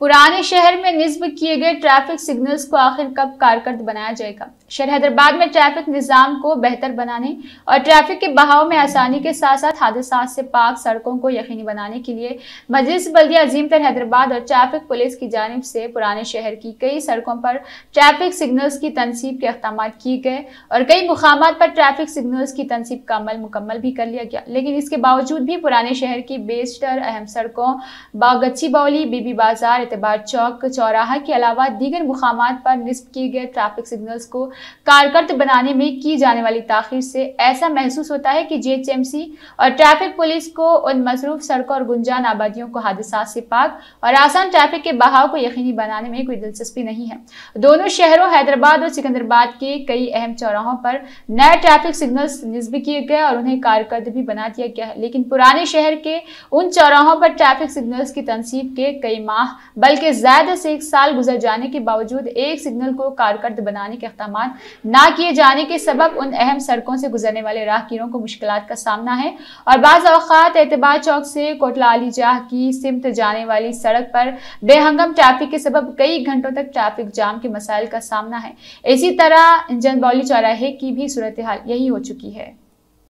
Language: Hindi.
पुराने शहर में नस्ब किए गए ट्रैफिक सिग्नल्स को आखिर कब कारगर बनाया जाएगा शहर हैदराबाद में ट्रैफिक निज़ाम को बेहतर बनाने और ट्रैफिक के बहाव में आसानी के साथ साथ हादसा से पाक सड़कों को यकीनी बनाने के लिए मजलिस बल्दिया तर हैदराबाद और ट्रैफिक पुलिस की जानब से पुराने शहर की कई सड़कों पर ट्रैफिक सिग्नल्स की तनसीब के अकदाम किए गए और कई मुकाम पर ट्रैफिक सिग्नल्स की तनसीब का अमल मुकम्मल भी कर लिया गया लेकिन इसके बावजूद भी पुराने शहर की बेस्टर अहम सड़कों बागच्छी बाउली बीबी बाजार एतबार चौक चौराहा के अलावा दीगर मुकाम पर निस्ब किए गए ट्रैफिक सिग्नल्स को कारकर्द बनाने में की जाने वाली तखिर से ऐसा महसूस होता है कि जे एच एम सी और ट्रैफिक पुलिस को उन मसरूफ सड़कों और गुंजान आबादियों को हादसा से पाक और आसान ट्रैफिक के बहाव को यकीनी बनाने में कोई दिलचस्पी नहीं है दोनों शहरों हैदराबाद और सिकंदराबाद के कई अहम चौराहों पर नए ट्रैफिक सिग्नल्स निस्ब किए गए और उन्हें कारकर्द भी बना दिया गया है लेकिन पुराने शहर के उन चौराहों पर ट्रैफिक सिग्नल्स की तनसीब के कई माह बल्कि ज्यादा से एक साल गुजर जाने के बावजूद एक सिग्नल को कारकर्द बनाने के इकदाम ना किए जाने के सबब उन अहम सड़कों से गुजरने वाले राहगीरों को मुश्किल का सामना है और बाद अवत एतबार चौक से कोटला अली जाह की सिमत जाने वाली सड़क पर बेहंगम ट्रैफिक के सबब कई घंटों तक ट्रैफिक जाम के मसाइल का सामना है इसी तरह इंजन बौली चौराहे की भी सूरत हाल यही हो चुकी है